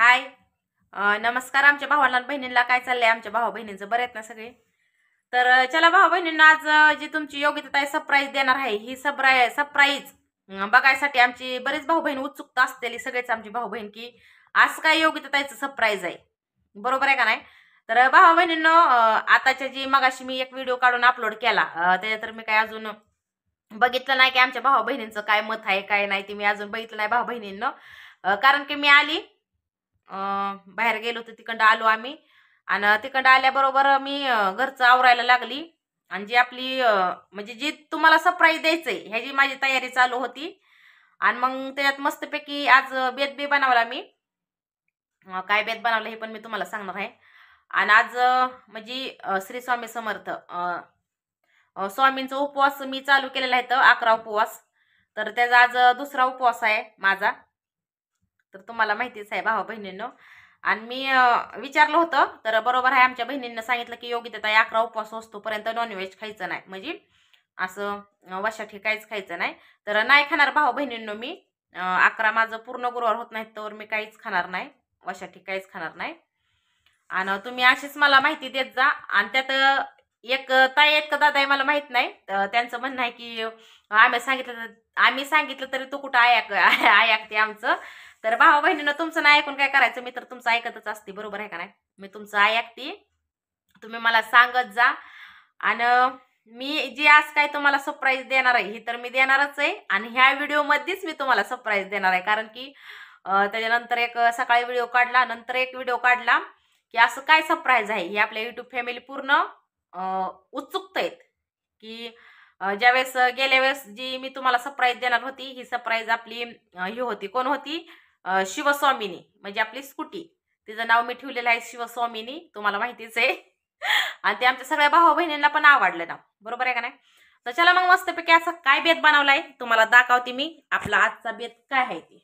हाय नमस्कार आमच्या भावाला बहिणींना काय चाललंय आमच्या भाऊ बहिणींचं बरं आहेत ना सगळे तर चला भाऊ बहिणींना आज जी तुमची योग्यता सरप्राईज देणार आहे ही सप्राय सरप्राईज बघायसाठी आमची बरेच भाऊ बहीण उत्सुकता असतेली सगळेच आमची भाऊ बहीण की आज काय योग्यताचं सरप्राईज आहे बरोबर आहे का नाही तर भाऊ बहिणींनो आताच्या जी मगाशी मी एक व्हिडिओ काढून अपलोड केला त्याच्या तर मी काय अजून बघितलं नाही की आमच्या भाऊ बहिणींचं काय मत आहे काय नाही ते मी अजून बघितलं नाही भाऊ बहिणींनो कारण की मी आली बाहेर गेलो होतो तिकडं आलो आम्ही आणि तिकडं आल्याबरोबर मी घरचं आवरायला लागली आणि जी आपली म्हणजे जी तुम्हाला सरप्राईज द्यायचंय ह्याची माझी तयारी चालू होती आणि मग त्याच्यात मस्तपैकी आज बेत बी बनवला मी काय बेत बनवलं हे पण मी तुम्हाला सांगणार आहे आणि आज म्हणजे श्री स्वामी समर्थ स्वामींचा उपवास मी चालू केलेला आहे तर अकरा उपवास तर त्याचा आज दुसरा उपवास आहे माझा तर तुम्हाला माहितीच आहे भावा बहिणींनो आणि मी विचारलं होतं तर बरोबर आहे आमच्या बहिणींना सांगितलं की योग्य त्या अकरा उपवास असतोपर्यंत नॉनव्हेज खायचं नाही म्हणजे असं वशाठी काहीच खायचं नाही तर नाही खाणार भाऊ बहिणींनो मी अकरा माझं पूर्ण गुरुवार होत नाही तर मी काहीच खाणार नाही वशाठी काहीच खाणार नाही आणि तुम्ही अशीच मला माहिती देत जा आणि त्यात एक ताई आहेत का दादा मला माहित नाही त्यांचं म्हणणं आहे की आम्ही सांगितलं आम्ही सांगितलं तरी तू कुठं आयाक ते आमचं तर भावा बहिणीनं तुमचं नाही ऐकून काय करायचं मी तर तुमचं ऐकतच असते बरोबर आहे का नाही मी तुमचं ऐकते तुम्ही मला सांगत जा आणि मी जी आज काय तुम्हाला सरप्राईज देणार आहे ही तर मी देणारच आहे आणि ह्या व्हिडिओमध्येच मी तुम्हाला सरप्राईज देणार आहे कारण की त्याच्यानंतर एक सकाळी व्हिडिओ काढला नंतर एक व्हिडिओ काढला की असं काय सरप्राईज आहे ही आपल्या युट्यूब फॅमिली पूर्ण उत्सुकत आहेत की वेळेस गेल्या वेळेस जी मी तुम्हाला सरप्राईज देणार होती ही सरप्राईज आपली ही होती कोण होती शिवस्वामिनी म्हणजे आपली स्कूटी तिचं नाव मी ठेवलेलं आहे शिवस्वामिनी तुम्हाला माहितीच आहे आणि ते आमच्या सगळ्या भाऊ बहिणींना पण आवडलं नाव बरोबर आहे का नाही तर चला मग मस्तपैकी असा काय बेत बनवलाय तुम्हाला दाखवते मी आपला आजचा बेत काय आहे ते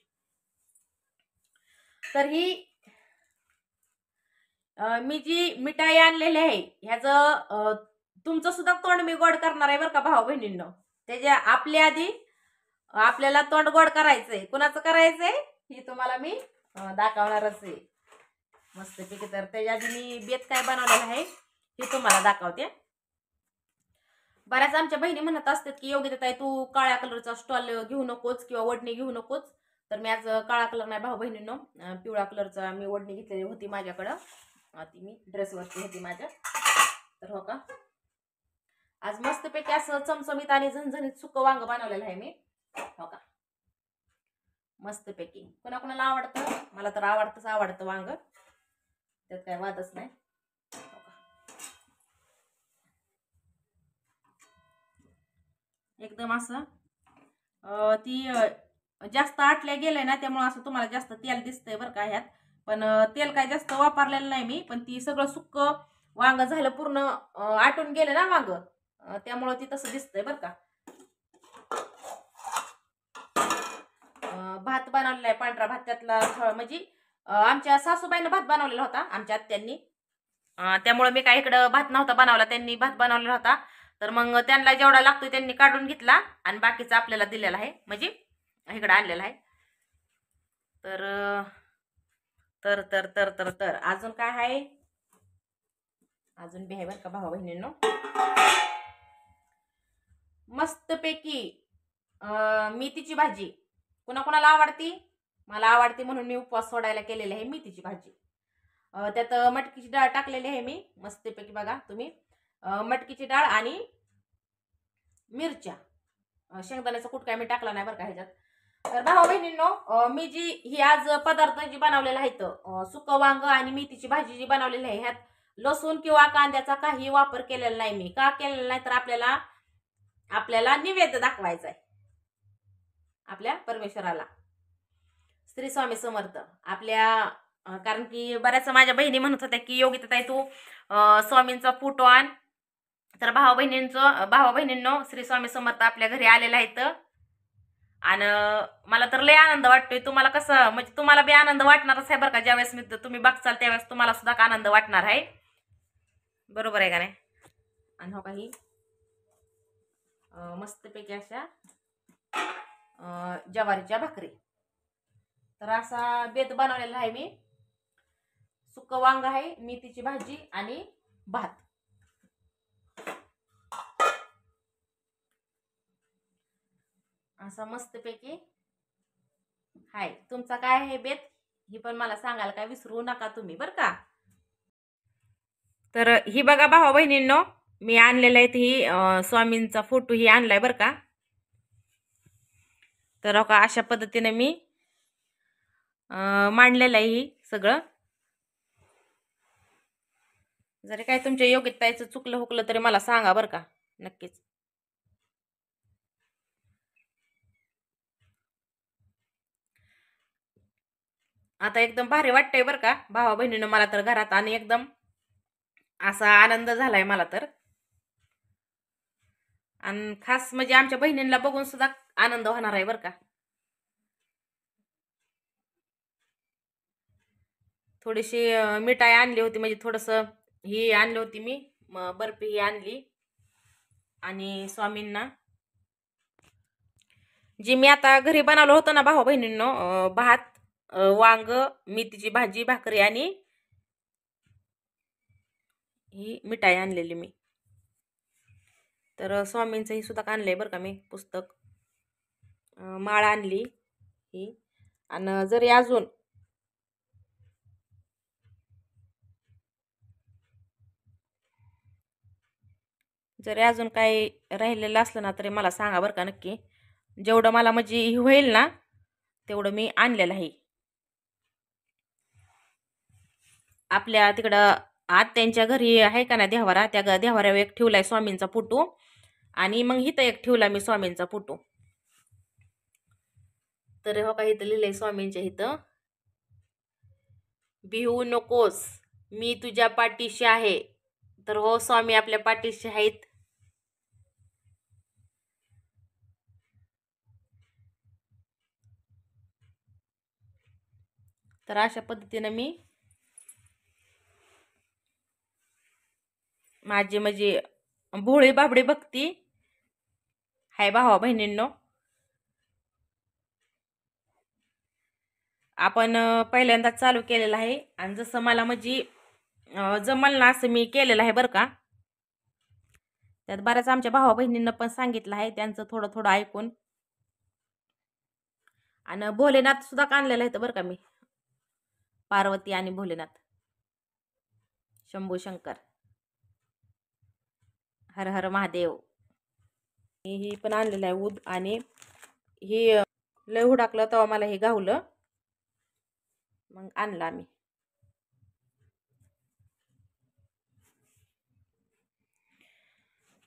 तर ही मी जी मिठाई आणलेली आहे ह्याचं तुमचं सुद्धा तोंड मी गोड करणार आहे बरं का भाऊ बहिणींना त्याच्या आपल्या आधी आपल्याला तोंड गोड करायचंय कुणाचं करायचंय ही तुम्हाला मी दाखवणारच आहे मस्तपैकी तर त्याच्या आधी मी बेत काय बनवलेलं आहे हे तुम्हाला दाखवते बऱ्याच आमच्या बहिणी म्हणत असतात की योग्य ताई तू काळ्या कलरचा स्टॉल घेऊ नकोच किंवा ओढणी घेऊ नकोच तर मी आज काळा कलर नाही भाऊ बहिणीनं पिवळा कलरचा मी ओढणी घेतलेली होती माझ्याकडं ती मी ड्रेसवरती होती माझ्या तर हो का आज मस्तपैकी असं चमचमीत आणि झणझणीत सुक वांग बनवलेलं आहे मी हो का मस्त पॅकिंग कोणाला आवडतं मला तर आवडतंच आवडतं वांग त्यात काय वादच नाही एकदम असं ती जास्त आटल्या गेलंय ना त्यामुळे असं तुम्हाला जास्त तेल दिसतंय बरं का ह्यात पण तेल काय जास्त वापरलेलं नाही मी पण ती सगळं सुक्क वांग झालं पूर्ण आटून गेलं ना वांग त्यामुळं ती तसं दिसतंय बरं का भात बनवलेला आहे पांढरा भात त्यातला म्हणजे आमच्या सासूबाईनं भात बनवलेला होता आमच्या आत्यांनी त्यामुळे मी काय इकडं भात नव्हता बनवला त्यांनी भात बनवलेला होता तर मग त्यांना जेवढा लागतोय त्यांनी काढून घेतला आणि बाकीचा आपल्याला दिलेला आहे म्हणजे इकडं आणलेला आहे तर तर तर तर तर तर अजून काय आहे अजून बी आहे का भावा बहिणींनो मस्तपैकी मेथीची भाजी कुणाला आवडती मला आवडती म्हणून मी उपवास सोडायला केलेली आहे मेथीची भाजी त्यात मटकीची डाळ टाकलेली आहे मी मस्तपैकी बघा तुम्ही मटकीची डाळ आणि मिरच्या शेंगदाण्याचा काय मी टाकला नाही बरं का ह्याच्यात तर भाऊ बहिणींनो मी जी ही आज पदार्थ जी बनवलेला आहे तर सुकं वांग आणि मेथीची भाजी जी बनवलेली आहे ह्यात लसूण किंवा कांद्याचा काही वापर केलेला नाही मी का केलेला नाही तर आपल्याला आपल्याला निवेद दाखवायचा आहे आपल्या परमेश्वराला स्त्री स्वामी समर्थ आपल्या कारण की बऱ्याच माझ्या बहिणी म्हणत होत्या की योगिता तू स्वामींचा फोटो आण तर भावा बहिणींचं भावा बहिणींनो श्री स्वामी समर्थ आपल्या घरी आलेला आहे तर आणि मला तर लय आनंद वाटतोय तुम्हाला कसं म्हणजे तुम्हाला बी आनंद वाटणारच आहे बरं का ज्यावेळेस मी तुम्ही बघचाल त्यावेळेस तुम्हाला सुद्धा आनंद वाटणार आहे बरोबर आहे का नाही आणि हो काही मस्तपैकी अशा जवारीच्या भाकरी तर असा बेत बनवलेला आहे मी सुक वांग आहे मेथीची भाजी आणि भात असा मस्तपैकी हाय तुमचा काय आहे बेत ही पण मला सांगायला काय विसरू नका तुम्ही बर का तर ही बघा भावा बहिणींनो मी आणलेलं आहे ही स्वामींचा फोटो ही आणलाय बरं का तर अका हो अशा पद्धतीने मी मांडलेलं आहे ही सगळं जरी काय तुमच्या योग्यतायचं चुकलं हुकलं तरी मला सांगा बरं का नक्कीच आता एकदम भारी वाटतंय बरं का भावा बहिणीनं मला तर घरात आणि एकदम असा आनंद झालाय मला तर आणि खास म्हणजे आमच्या बहिणींना बघून सुद्धा आनंद होणार आहे बर का थोडीशी मिठाई आणली होती म्हणजे थोडस ही आणली होती मी बर्फी ही आणली आणि स्वामींना जी मी आता घरी बनवलं होतं ना भाऊ बहिणींनो भात वांग मेथीची भाजी भाकरी आणि ही मिठाई आणलेली मी तर स्वामींचं ही सुद्धा आणलंय बरं का मी पुस्तक माळ आणली ही आणि जरी अजून जरी अजून काही राहिलेलं असलं ना तरी मला सांगा बरं का नक्की जेवढं मला म्हणजे होईल ना तेवढं मी आणलेलं आहे आपल्या तिकडं त्यांच्या घरी आहे का ना देवारा त्या देवाऱ्यावर एक ठेवला आहे स्वामींचा फोटो आणि मग इथं एक ठेवला मी स्वामींचा फोटो तर हो काही इथं लिहिलंय स्वामींच्या इथं बिहू नकोस मी तुझ्या पाठीशी आहे तर हो स्वामी आपल्या पाठीशी आहेत तर अशा पद्धतीनं मी माझे म्हणजे भोळे बाबडे भक्ती हाय भावा बहिणींनो आपण पहिल्यांदा चालू केलेला आहे आणि जसं मला म्हणजे जमल ना असं मी केलेलं आहे बरं का त्यात बऱ्याच आमच्या भावा बहिणींना पण सांगितलं आहे त्यांचं थोडं थोडं ऐकून आणि भोलेनाथ सुद्धा काढलेलं आहे तर बरं का मी पार्वती आणि भोलेनाथ शंभू शंकर हर हर महादेव ही पण आणलेलं आहे उद आणि हे लय हुडाकलं तेव्हा मला हे गावलं मग आणला मी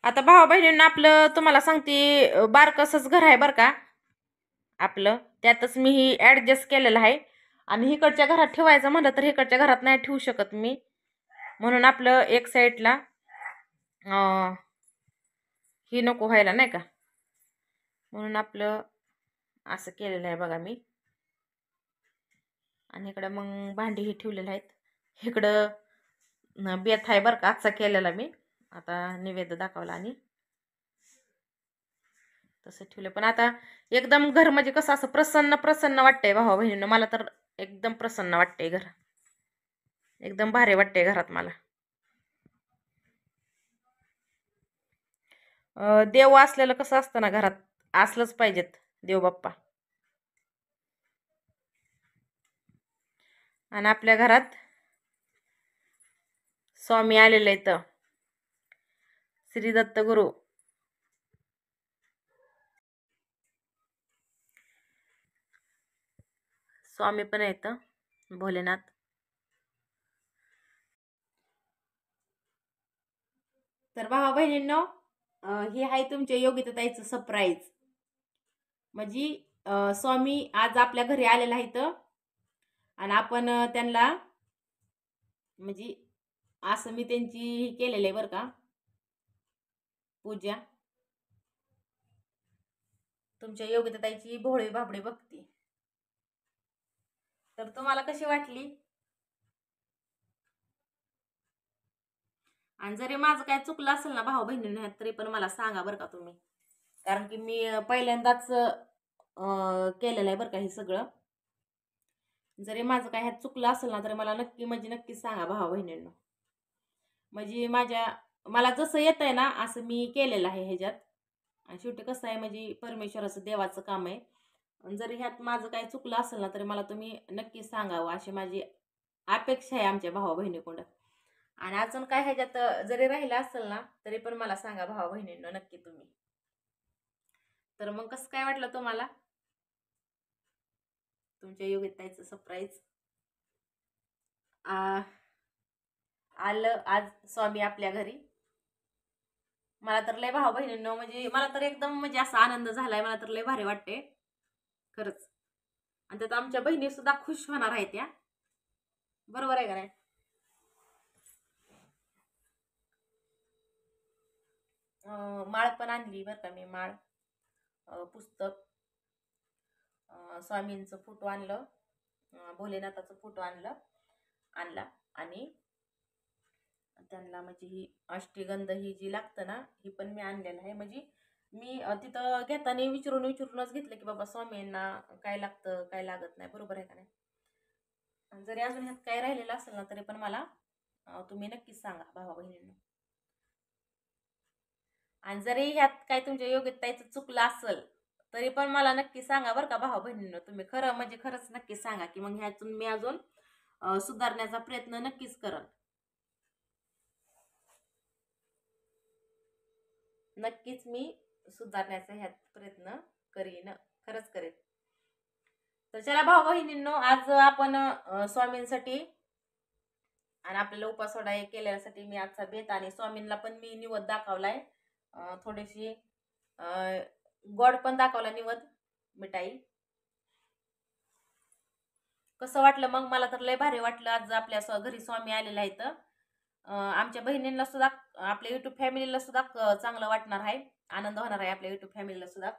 आता भावा बहिणींना आपलं तुम्हाला सांगते बारकसंच घर आहे बरं का आपलं त्यातच मी ही ॲडजस्ट केलेलं आहे आणि इकडच्या घरात ठेवायचं म्हणलं तर इकडच्या घरात नाही ठेवू शकत मी म्हणून आपलं एक साईडला ही नको व्हायला नाही का म्हणून आपलं असं केलेलं आहे बघा मी आणि इकडं मग भांडी हे ठेवलेलं आहेत इकडं बेथ आहे बरं का आजचा केलेला मी आता निवेद दाखवला आणि तसं ठेवलं पण आता एकदम घर म्हणजे कसं असं प्रसन्न प्रसन्न वाटतंय भावा बहिणीनं मला तर एकदम प्रसन्न वाटतंय घर एकदम भारी वाटते घरात मला देव असलेलं कसं असतं ना घरात असलंच पाहिजेत देव बाप्पा आणि आपल्या घरात स्वामी आलेले आहेत श्री दत्तगुरु स्वामी पण आहेत भोलेनाथ तर भावा बहिणींनो हे आहे तुमच्या योगिताताईचं सरप्राईज म्हणजे स्वामी आज आपल्या घरी आलेलं आहे तर आणि आपण त्यांना म्हणजे असं मी त्यांची ही केलेलं आहे बरं का पूजा तुमच्या योग्यताईची भोळी भाबडी बघते तर तुम्हाला कशी वाटली आणि जरी माझं काय चुकलं असेल ना भाऊ बहिणी तरी पण मला सांगा बरं का तुम्ही कारण की मी पहिल्यांदाच केलेलं आहे बरं का हे सगळं जरी माझं काय ह्यात चुकलं असेल ना तर मला नक्की म्हणजे नक्की सांगा भावा बहिणींना म्हणजे माझ्या मला जसं येत आहे ना असं मी केलेलं आहे ह्याच्यात आणि शेवटी कसं आहे म्हणजे परमेश्वराचं देवाचं काम आहे जरी ह्यात माझं काही चुकलं असेल ना तरी मला तुम्ही नक्की सांगावं अशी माझी अपेक्षा आहे आमच्या भावा बहिणीकडं आणि अजून काय ह्याच्यात जरी राहिलं असेल ना तरी पण मला सांगा भावा बहिणींना नक्की तुम्ही तर मग कसं काय वाटलं तुम्हाला तुमच्या योग्यताईचं सरप्राईज आलं आज स्वामी आपल्या घरी मला तर लय भाऊ बहिणींनो म्हणजे मला तर एकदम म्हणजे असा आनंद झालाय मला तर लय भारी वाटते खरंच आणि त्यात आमच्या बहिणी सुद्धा खुश होणार आहेत त्या बरोबर आहे का नाही माळ पण आणली बरं का मी माळ पुस्तक स्वामींचं फोटो आणलं भोलेनाथाचं फोटो आणलं आणला आणि त्यांना म्हणजे ही अष्टीगंध ही जी लागतं ना ही पण मी आणलेलं आहे म्हणजे मी तिथं घेताना विचारून विचारूनच घेतलं की बाबा स्वामींना काय लागतं काय लागत नाही बरोबर आहे का नाही जरी अजून ह्यात काय राहिलेलं असेल ना तरी पण मला तुम्ही नक्कीच सांगा भावा बहिणींना आणि जरी ह्यात काय तुमच्या योग्यतायचं चुकलं असेल तरी पण मला नक्की सांगा बरं का भाऊ बहिणीनं तुम्ही खरं म्हणजे खरंच नक्की सांगा की मग ह्यातून मी अजून सुधारण्याचा प्रयत्न नक्कीच करल नक्कीच मी सुधारण्याचा ह्यात प्रयत्न करीन खरंच करेन तर चला भाऊ बहिणींनो आज आपण स्वामींसाठी आणि आपल्याला उपासोडा हे केल्यासाठी मी आजचा भेट आणि स्वामींना पण मी निवद दाखवलाय थोडीशी गॉड पण दाखवला निवध मिठाई कसं वाटलं मग मला तर लय भारी वाटलं आज आपल्या घरी स्वामी आलेलं आहे तर आमच्या बहिणींना सुद्धा आपल्या युट्यूब फॅमिलीला सुद्धा चांगलं वाटणार आहे आनंद होणार आहे आपल्या युट्यूब फॅमिलीला सुद्धा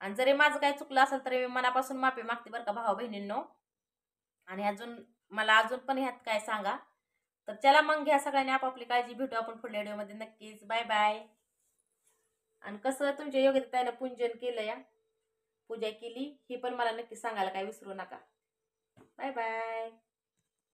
आणि जरी माझं काही चुकलं असेल तरी मी मनापासून माफी मागते बरं का भावा बहिणींनो आणि अजून मला अजून पण ह्यात काय सांगा तर चला मग घ्या सगळ्यांनी आपापली काळजी भेटू आपण पुढल्या व्हिडिओमध्ये नक्कीच बाय बाय आणि कसं तुमच्या त्यानं पूजन केलं या पूजा केली ही पण मला नक्की सांगायला काय विसरू नका बाय बाय